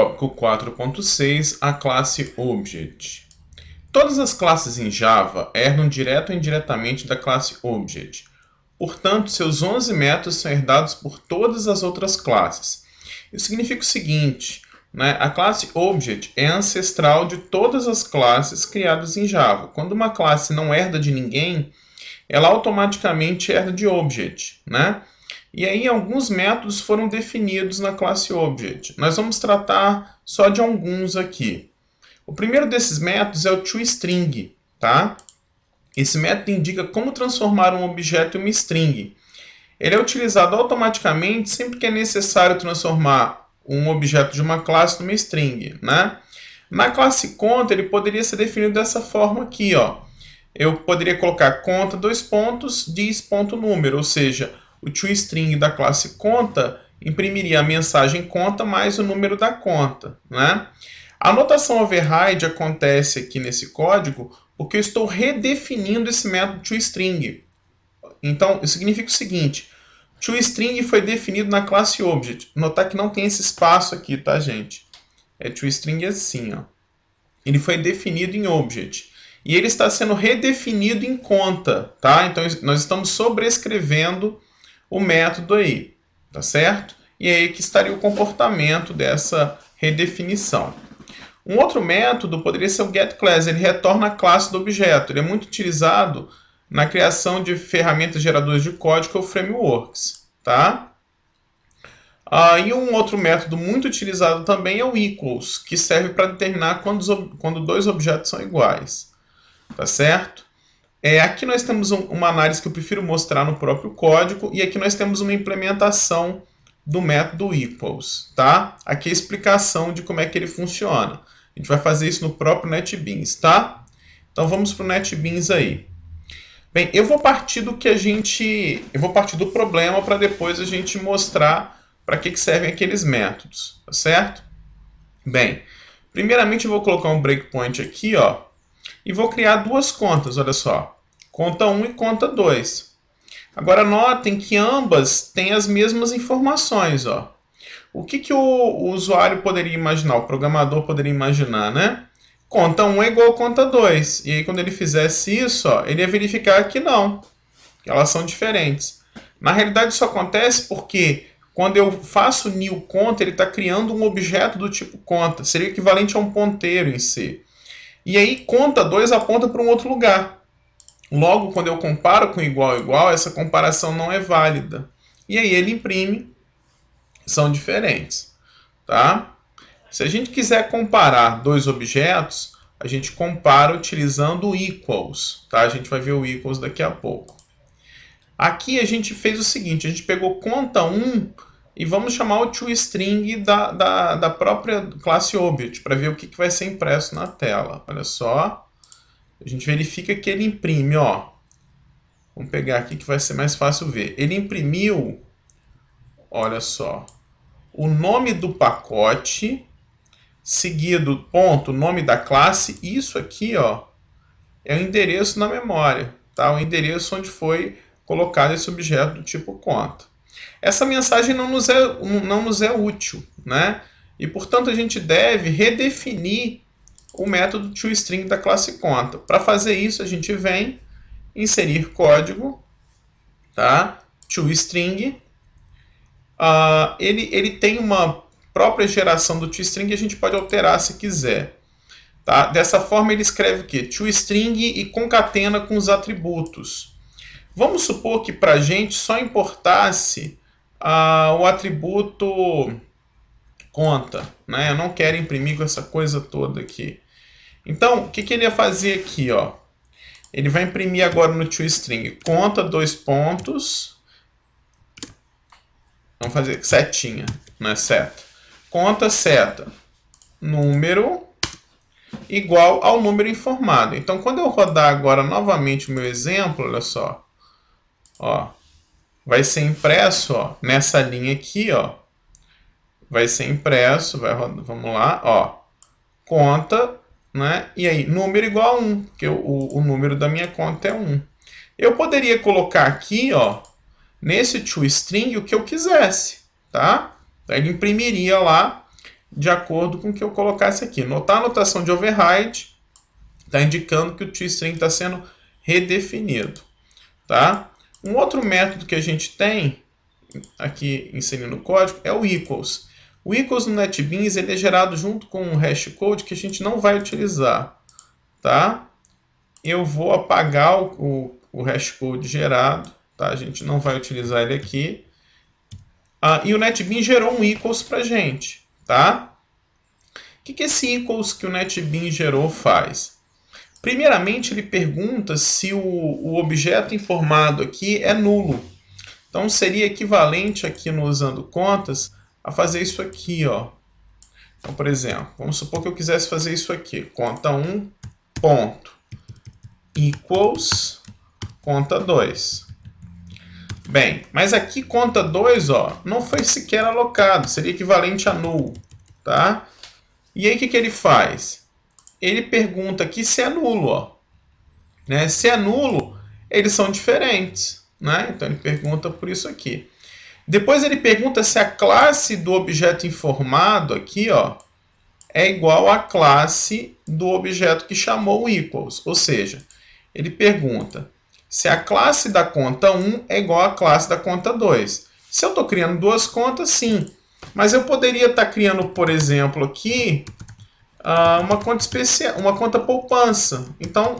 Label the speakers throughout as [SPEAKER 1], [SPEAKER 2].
[SPEAKER 1] tópico 4.6, a classe Object. Todas as classes em Java herdam direto ou indiretamente da classe Object. Portanto, seus 11 métodos são herdados por todas as outras classes. Isso significa o seguinte, né? a classe Object é ancestral de todas as classes criadas em Java. Quando uma classe não herda de ninguém, ela automaticamente herda de Object. Né? E aí alguns métodos foram definidos na classe Object. Nós vamos tratar só de alguns aqui. O primeiro desses métodos é o toString, tá? Esse método indica como transformar um objeto em uma string. Ele é utilizado automaticamente sempre que é necessário transformar um objeto de uma classe numa string, né? Na classe conta, ele poderia ser definido dessa forma aqui, ó. Eu poderia colocar conta, dois pontos, diz ponto número, ou seja, o toString da classe conta imprimiria a mensagem conta mais o número da conta. Né? A anotação override acontece aqui nesse código porque eu estou redefinindo esse método toString. Então, isso significa o seguinte, toString foi definido na classe Object. Notar que não tem esse espaço aqui, tá, gente? É toString assim, ó. Ele foi definido em Object. E ele está sendo redefinido em conta, tá? Então, nós estamos sobrescrevendo o método aí, tá certo? E é aí que estaria o comportamento dessa redefinição. Um outro método poderia ser o getClass, ele retorna a classe do objeto. Ele é muito utilizado na criação de ferramentas geradoras de código ou frameworks, tá? Ah, e um outro método muito utilizado também é o equals, que serve para determinar quando, quando dois objetos são iguais, tá certo? É, aqui nós temos um, uma análise que eu prefiro mostrar no próprio código e aqui nós temos uma implementação do método equals, tá? Aqui é a explicação de como é que ele funciona. A gente vai fazer isso no próprio NetBeans, tá? Então vamos para o NetBeans aí. Bem, eu vou partir do que a gente... Eu vou partir do problema para depois a gente mostrar para que, que servem aqueles métodos, tá certo? Bem, primeiramente eu vou colocar um breakpoint aqui, ó, e vou criar duas contas, olha só conta 1 um e conta 2. Agora notem que ambas têm as mesmas informações. Ó. O que, que o, o usuário poderia imaginar, o programador poderia imaginar, né? Conta 1 um é igual a conta 2. E aí quando ele fizesse isso, ó, ele ia verificar que não, que elas são diferentes. Na realidade isso acontece porque quando eu faço new conta, ele está criando um objeto do tipo conta. Seria equivalente a um ponteiro em si. E aí conta 2 aponta para um outro lugar. Logo, quando eu comparo com igual igual, essa comparação não é válida. E aí ele imprime, são diferentes, tá? Se a gente quiser comparar dois objetos, a gente compara utilizando o equals, tá? A gente vai ver o equals daqui a pouco. Aqui a gente fez o seguinte, a gente pegou conta 1 e vamos chamar o toString da, da, da própria classe object para ver o que, que vai ser impresso na tela. Olha só, a gente verifica que ele imprime, ó. Vamos pegar aqui que vai ser mais fácil ver. Ele imprimiu, olha só, o nome do pacote, seguido, ponto, nome da classe. Isso aqui, ó, é o endereço na memória, tá? O endereço onde foi colocado esse objeto do tipo conta. Essa mensagem não nos é, não nos é útil, né? E, portanto, a gente deve redefinir o método toString da classe conta. Para fazer isso, a gente vem inserir código, tá? toString. Uh, ele, ele tem uma própria geração do toString que a gente pode alterar se quiser. Tá? Dessa forma, ele escreve o quê? toString e concatena com os atributos. Vamos supor que para a gente só importasse uh, o atributo conta, né? Eu não quero imprimir com essa coisa toda aqui. Então, o que, que ele ia fazer aqui, ó? Ele vai imprimir agora no toString conta dois pontos. Vamos fazer setinha, não é seta. Conta seta número igual ao número informado. Então, quando eu rodar agora novamente o meu exemplo, olha só, ó, vai ser impresso ó, nessa linha aqui, ó, vai ser impresso, vai, vamos lá, ó, conta, né? E aí, número igual a 1, porque o, o número da minha conta é 1. Eu poderia colocar aqui, ó, nesse toString o que eu quisesse, tá? Então, ele imprimiria lá de acordo com o que eu colocasse aqui. Notar a notação de override está indicando que o toString está sendo redefinido, tá? Um outro método que a gente tem aqui inserindo o código é o equals. O equals no NetBeans ele é gerado junto com um hash code que a gente não vai utilizar. Tá? Eu vou apagar o, o, o hash code gerado. Tá? A gente não vai utilizar ele aqui. Ah, e o NetBeans gerou um equals para a gente. Tá? O que, que esse equals que o NetBeans gerou faz? Primeiramente, ele pergunta se o, o objeto informado aqui é nulo. Então, seria equivalente aqui no usando contas a fazer isso aqui, ó. Então, por exemplo, vamos supor que eu quisesse fazer isso aqui. Conta 1, ponto, equals, conta 2. Bem, mas aqui conta 2, ó, não foi sequer alocado, seria equivalente a null, tá? E aí, o que, que ele faz? Ele pergunta aqui se é nulo, ó. Né? Se é nulo, eles são diferentes, né? Então, ele pergunta por isso aqui. Depois ele pergunta se a classe do objeto informado aqui, ó, é igual à classe do objeto que chamou o equals. Ou seja, ele pergunta se a classe da conta 1 é igual à classe da conta 2. Se eu estou criando duas contas, sim. Mas eu poderia estar tá criando, por exemplo, aqui ah, uma conta especial, uma conta poupança. Então,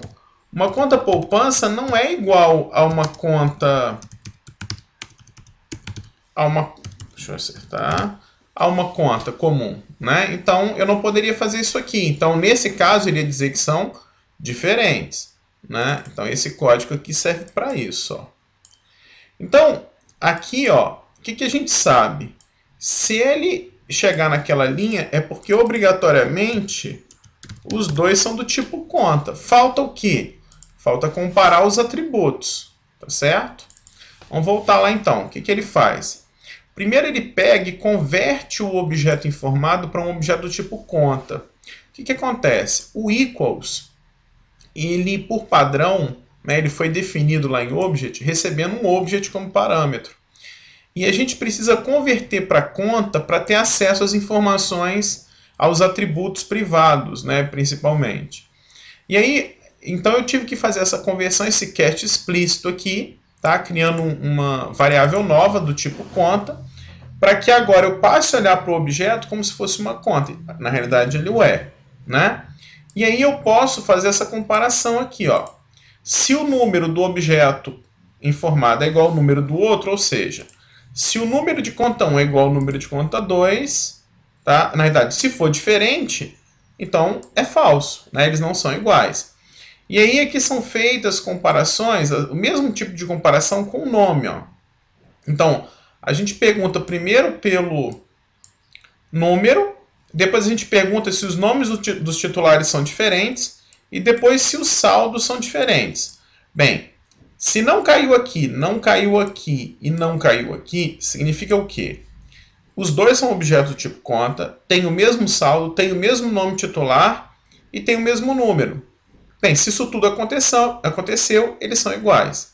[SPEAKER 1] uma conta poupança não é igual a uma conta a uma. Deixa eu acertar. A uma conta comum, né? Então, eu não poderia fazer isso aqui. Então, nesse caso, iria dizer que são diferentes, né? Então, esse código aqui serve para isso, ó. Então, aqui, ó, o que, que a gente sabe? Se ele chegar naquela linha, é porque obrigatoriamente os dois são do tipo conta. Falta o quê? Falta comparar os atributos, tá certo? Vamos voltar lá então. O que, que ele faz? Primeiro ele pega e converte o objeto informado para um objeto do tipo conta. O que, que acontece? O equals, ele por padrão, né, ele foi definido lá em object, recebendo um object como parâmetro. E a gente precisa converter para conta para ter acesso às informações, aos atributos privados, né, principalmente. E aí, então eu tive que fazer essa conversão, esse cat explícito aqui, tá? criando uma variável nova do tipo conta, para que agora eu passe a olhar para o objeto como se fosse uma conta. Na realidade, ele o é. Né? E aí eu posso fazer essa comparação aqui. Ó. Se o número do objeto informado é igual ao número do outro, ou seja, se o número de conta 1 é igual ao número de conta 2, tá? na verdade, se for diferente, então é falso, né? eles não são iguais. E aí aqui é são feitas comparações, o mesmo tipo de comparação com o nome. Ó. Então, a gente pergunta primeiro pelo número, depois a gente pergunta se os nomes dos titulares são diferentes e depois se os saldos são diferentes. Bem, se não caiu aqui, não caiu aqui e não caiu aqui, significa o quê? Os dois são objetos do tipo conta, tem o mesmo saldo, tem o mesmo nome titular e tem o mesmo número. Bem, se isso tudo aconteceu, aconteceu eles são iguais.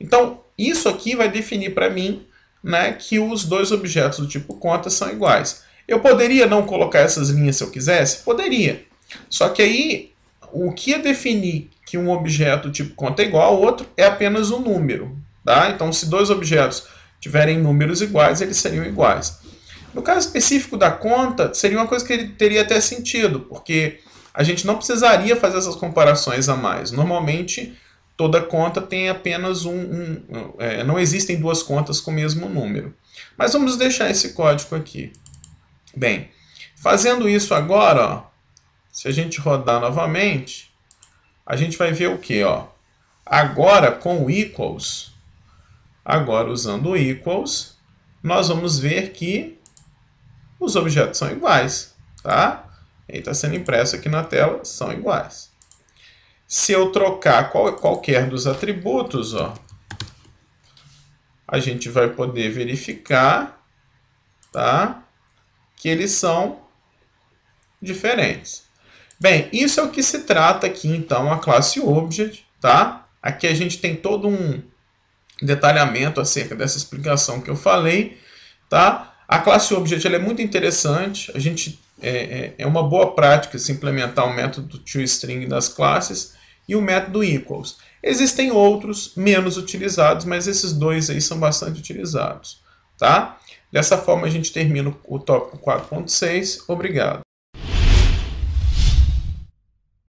[SPEAKER 1] Então, isso aqui vai definir para mim né, que os dois objetos do tipo conta são iguais. Eu poderia não colocar essas linhas se eu quisesse? Poderia. Só que aí, o que é definir que um objeto do tipo conta é igual ao outro é apenas um número. Tá? Então, se dois objetos tiverem números iguais, eles seriam iguais. No caso específico da conta, seria uma coisa que ele teria até sentido, porque a gente não precisaria fazer essas comparações a mais. Normalmente, toda conta tem apenas um. um é, não existem duas contas com o mesmo número. Mas vamos deixar esse código aqui. Bem, fazendo isso agora, ó, se a gente rodar novamente, a gente vai ver o que? Ó? Agora com o equals, agora usando o equals, nós vamos ver que os objetos são iguais. Tá? Ele está sendo impresso aqui na tela, são iguais. Se eu trocar qual, qualquer dos atributos, ó, a gente vai poder verificar tá, que eles são diferentes. Bem, isso é o que se trata aqui, então, a classe Object, tá? Aqui a gente tem todo um detalhamento acerca dessa explicação que eu falei, tá? A classe Object ela é muito interessante, a gente é, é, é uma boa prática se implementar o método toString das classes, e o método equals. Existem outros menos utilizados, mas esses dois aí são bastante utilizados. Tá? Dessa forma, a gente termina o tópico 4.6. Obrigado.